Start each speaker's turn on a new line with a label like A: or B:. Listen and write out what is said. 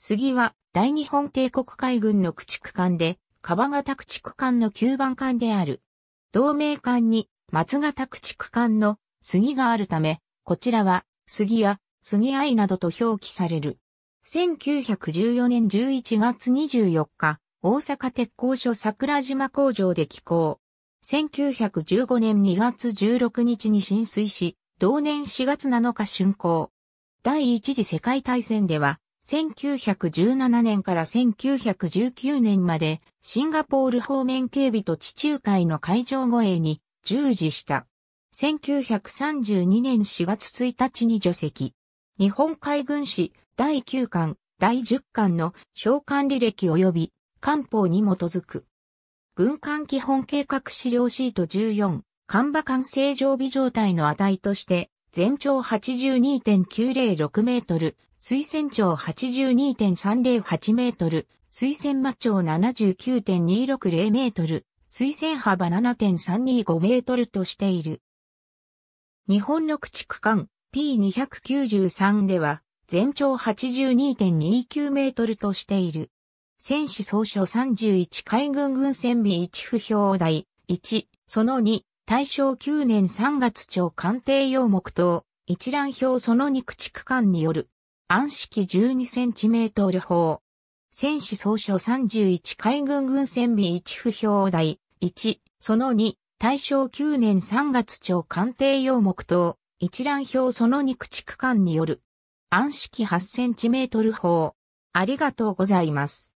A: 杉
B: は大日本帝国海軍の駆逐艦で、川型駆逐艦の9番艦である。同盟艦に松型駆逐艦の杉があるため、こちらは杉や杉愛などと表記される。1914年11月24日、大阪鉄工所桜島工場で寄港。1915年2月16日に浸水し、同年4月7日竣工。第一次世界大戦では、1917年から1919年までシンガポール方面警備と地中海の海上護衛に従事した。1932年4月1日に除籍。日本海軍史第9巻、第10巻の召喚履歴及び官報に基づく。軍艦基本計画資料シート14、艦馬艦正常備状態の値として、全長82.906メートル、水線長82.308メートル、水線間長79.260メートル、水線幅7.325メートルとしている。日本の駆逐艦 P293 では、全長82.29メートルとしている。戦士総書31海軍軍船備1不評台1、その2、大正9年3月朝官邸用目等、一覧表その2駆逐艦による、暗式12センチメートル砲。戦士総書31海軍軍船備1不評台、1、その2、大正9年3月朝官邸用目等、一覧表その2駆逐艦による、暗式8センチメートル砲。あり
A: がとうございます。